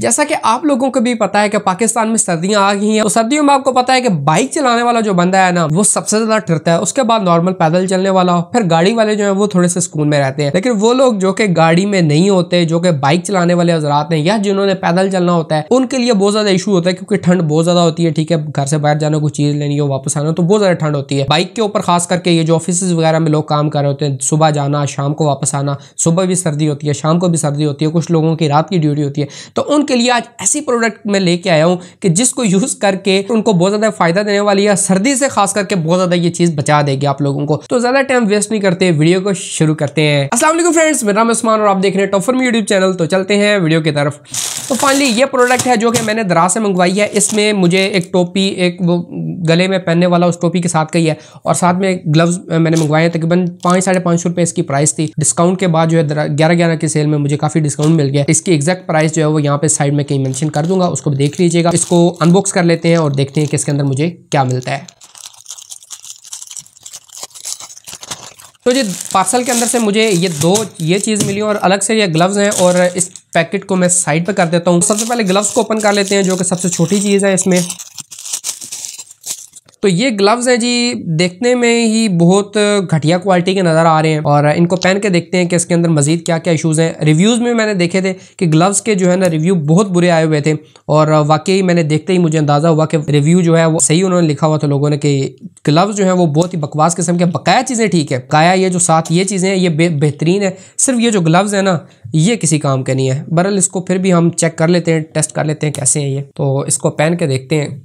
जैसा कि आप लोगों को भी पता है कि पाकिस्तान में सर्दियां आ गई हैं तो सर्दियों में आपको पता है कि बाइक चलाने वाला जो बंदा है ना वो सबसे ज्यादा ठरता है उसके बाद नॉर्मल पैदल चलने वाला फिर गाड़ी वाले जो है वो थोड़े से सुकून में रहते हैं लेकिन वो लोग जो कि गाड़ी में नहीं होते जो कि बाइक चलाने वाले हजरात हैं या जिन्होंने पैदल चलना होता है उनके लिए बहुत ज्यादा इशू होता है क्योंकि ठंड बहुत ज्यादा होती है ठीक है घर से बाहर जाना कोई चीज लेनी हो वापस आना तो बहुत ज्यादा ठंड होती है बाइक के ऊपर खास करके ये जो ऑफिस वगैरह में लोग काम कर रहे होते हैं सुबह जाना शाम को वापस आना सुबह भी सर्दी होती है शाम को भी सर्दी होती है कुछ लोगों की रात की ड्यूटी होती है तो उनके उनके लिए आज ऐसी प्रोडक्ट मैं लेके आया हूँ कि जिसको यूज़ करके उनको बहुत ज़्यादा फायदा देने वाली है सर्दी से खास करके बहुत ज़्यादा ये चीज़ बचा देगी आप लोगों को तो ज़्यादा टाइम वेस्ट नहीं करते वीडियो को शुरू करते हैं असला फ्रेंड्स मेरा नाम उस्मान और आप देख रहे हैं टॉफर यूट्यूब चैनल तो चलते हैं वीडियो की तरफ तो फाइनली ये प्रोडक्ट है जो कि मैंने दरा से मंगवाई है इसमें मुझे एक टोपी एक वो गले में पहनने वाला उस टोपी के साथ का ही है और साथ में ग्लव्स मैंने मंगवाए हैं तकरीबन पाँच साढ़े पाँच सौ रुपये इसकी प्राइस थी डिस्काउंट के बाद जो है ग्यारह ग्यारह की सेल में मुझे काफ़ी डिस्काउंट मिल गया इसकी एग्जैक्ट प्राइस जो है वो यहाँ पे साइड में कहीं मैंशन कर दूंगा उसको भी देख लीजिएगा इसको अनबॉक्स कर लेते हैं और देखते हैं कि इसके अंदर मुझे क्या मिलता है तो जी पार्सल के अंदर से मुझे ये दो ये चीज़ मिली और अलग से ये ग्लव्स हैं और इस पैकेट को मैं साइड पर कर देता हूँ सबसे पहले ग्लव्स को ओपन कर लेते हैं जो कि सबसे छोटी चीज़ है इसमें तो ये ग्लव्स हैं जी देखने में ही बहुत घटिया क्वालिटी के नज़र आ रहे हैं और इनको पहन के देखते हैं कि इसके अंदर मजीद क्या क्या इशूज़ हैं रिव्यूज़ में मैंने देखे थे कि ग्लव्स के जो है ना रिव्यू बहुत बुरे आए हुए थे और वाकई मैंने देखते ही मुझे अंदाज़ा हुआ कि रिव्यू जो है वो सही उन्होंने लिखा हुआ था लोगों ने कि ग्लव्स जो है वो बहुत ही बकवास किस्म के बकाया चीज़ें ठीक है काया ये जो साथ ये चीज़ें हैं ये बेहतरीन है सिर्फ ये जो ग्लव्स हैं ना ये किसी काम के नहीं है बरल इसको फिर भी हम चेक कर लेते हैं टेस्ट कर लेते हैं कैसे हैं ये तो इसको पहन के देखते हैं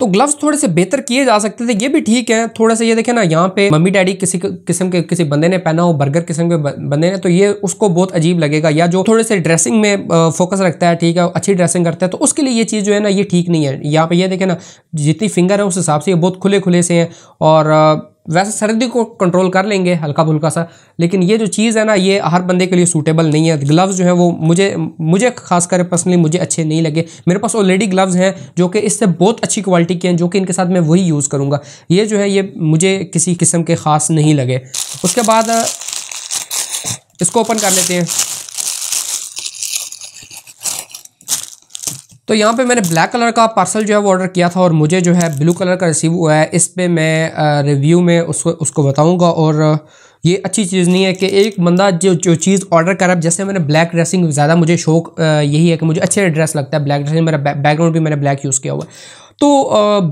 तो ग्लव्स थोड़े से बेहतर किए जा सकते थे ये भी ठीक है थोड़ा सा ये देखें ना यहाँ पे मम्मी डैडी किसी किस्म के किसी बंदे ने पहना हो बर्गर किस्म के बंदे ने तो ये उसको बहुत अजीब लगेगा या जो थोड़े से ड्रेसिंग में फोकस रखता है ठीक है अच्छी ड्रेसिंग करता है तो उसके लिए ये चीज़ जो है ना ये ठीक नहीं है यहाँ पे ये देखे ना जितनी फिंगर है उस हिसाब से ये बहुत खुले खुले से हैं और वैसे सर्दी को कंट्रोल कर लेंगे हल्का फुल्का सा लेकिन ये जो चीज़ है ना ये हर बंदे के लिए सूटेबल नहीं है ग्लव्स जो है वो मुझे मुझे खासकर पर्सनली मुझे अच्छे नहीं लगे मेरे पास ऑलरेडी ग्लव्स हैं जो कि इससे बहुत अच्छी क्वालिटी के हैं जो कि इनके साथ मैं वही यूज़ करूँगा ये जो है ये मुझे किसी किस्म के ख़ास नहीं लगे उसके बाद इसको ओपन कर लेते हैं तो यहाँ पे मैंने ब्लैक कलर का पार्सल जो है वो ऑर्डर किया था और मुझे जो है ब्लू कलर का रिसीव हुआ है इस पर मैं रिव्यू में उसको उसको बताऊँगा और ये अच्छी चीज़ नहीं है कि एक बंदा जो जो चीज़ ऑर्डर करा जैसे मैंने ब्लैक ड्रेसिंग ज़्यादा मुझे शौक यही है कि मुझे अच्छे ड्रेस लगता है ब्लैक ड्रेसिंग मेरा बैकग्राउंड भी मैंने ब्लैक यूज़ किया हुआ है तो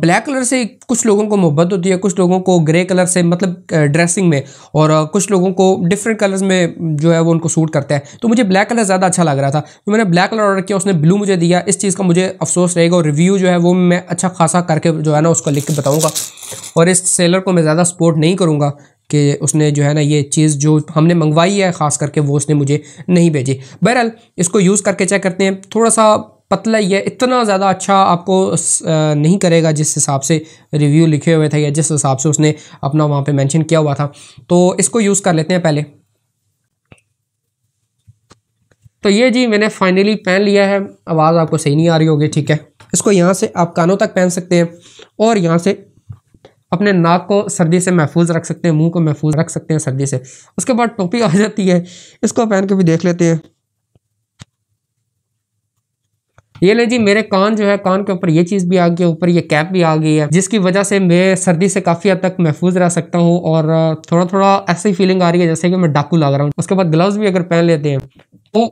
ब्लैक कलर से कुछ लोगों को मोहब्बत होती है कुछ लोगों को ग्रे कलर से मतलब ड्रेसिंग में और कुछ लोगों को डिफरेंट कलर्स में जो है वो उनको सूट करता है तो मुझे ब्लैक कलर ज़्यादा अच्छा लग रहा था तो मैंने ब्लैक कलर ऑर्डर किया उसने ब्लू मुझे दिया इस चीज़ का मुझे अफसोस रहेगा और रिव्यू जो है वो मैं अच्छा खासा करके जो है ना उसको लिख के बताऊँगा और इस सेलर को मैं ज़्यादा सपोर्ट नहीं करूँगा कि उसने जो है ना ये चीज़ जो हमने मंगवाई है ख़ास करके वो उसने मुझे नहीं भेजी बहरहाल इसको यूज़ करके चेक करते हैं थोड़ा सा पतला ही है इतना ज़्यादा अच्छा आपको नहीं करेगा जिस हिसाब से रिव्यू लिखे हुए थे या जिस हिसाब से उसने अपना वहाँ पे मेंशन किया हुआ था तो इसको यूज़ कर लेते हैं पहले तो ये जी मैंने फाइनली पहन लिया है आवाज़ आपको सही नहीं आ रही होगी ठीक है इसको यहाँ से आप कानों तक पहन सकते हैं और यहाँ से अपने नाक को सर्दी से महफूज रख सकते हैं मुंह को महफूज रख सकते हैं सर्दी से उसके बाद टोपी आ जाती है इसको पहन के भी देख लेते हैं ये ले जी मेरे कान जो है कान के ऊपर ये चीज़ भी आ गई है ऊपर ये कैप भी आ गई है जिसकी वजह से मैं सर्दी से काफ़ी हद तक महफूज रह सकता हूँ और थोड़ा थोड़ा ऐसी फीलिंग आ रही है जैसे कि मैं डाकू लग रहा हूँ उसके बाद ग्लव्स भी अगर पहन लेते हैं तो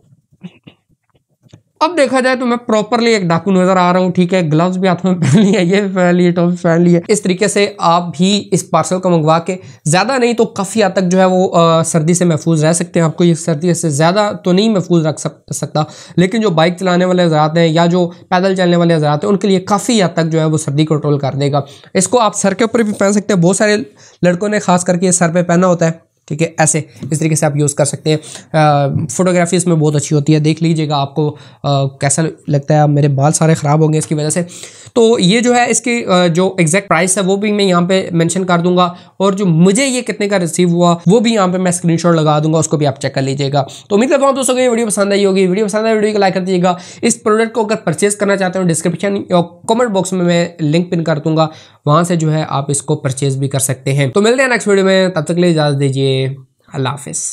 अब देखा जाए तो मैं प्रॉपरली एक डाकू नजर आ रहा हूँ ठीक है ग्लव्स भी हाथ में पहन लिया ये पहन लिए भी पहन लिए इस तरीके से आप भी इस पार्सल को मंगवा के ज़्यादा नहीं तो काफ़ी हद तक जो है वो आ, सर्दी से महफूज रह सकते हैं आपको ये सर्दी से ज़्यादा तो नहीं महफूज रख सकता लेकिन जो बाइक चलाने वाले हजरात हैं या जो पैदल चलने वाले हजरात हैं उनके लिए काफ़ी हद तक जो है वो सर्दी कंट्रोल कर देगा इसको आप सर के ऊपर भी पहन सकते हैं बहुत सारे लड़कों ने खास करके सर पर पहना होता है ठीक है ऐसे इस तरीके से आप यूज़ कर सकते हैं फोटोग्राफी इसमें बहुत अच्छी होती है देख लीजिएगा आपको आ, कैसा लगता है मेरे बाल सारे ख़राब होंगे इसकी वजह से तो ये जो है इसकी जो एग्जैक्ट प्राइस है वो भी मैं यहाँ पे मेंशन कर दूंगा और जो मुझे ये कितने का रिसीव हुआ वो भी यहाँ पे मैं स्क्रीनशॉट लगा दूंगा उसको भी आप चेक कर लीजिएगा तो उम्मीद करता हूँ दोस्तों को ये वीडियो पसंद आई होगी वीडियो पसंद आई वीडियो को लाइक कर दीजिएगा इस प्रोडक्ट को अगर परचेज करना चाहते हो डिस्क्रिप्शन कमेंट बॉक्स में मैं लिंक पिन कर दूंगा वहां से जो है आप इसको परचेज भी कर सकते हैं तो मिलते हैं नेक्स्ट वीडियो में तब तक के लिए इजाज़त दीजिए अल्लाह हाफिज़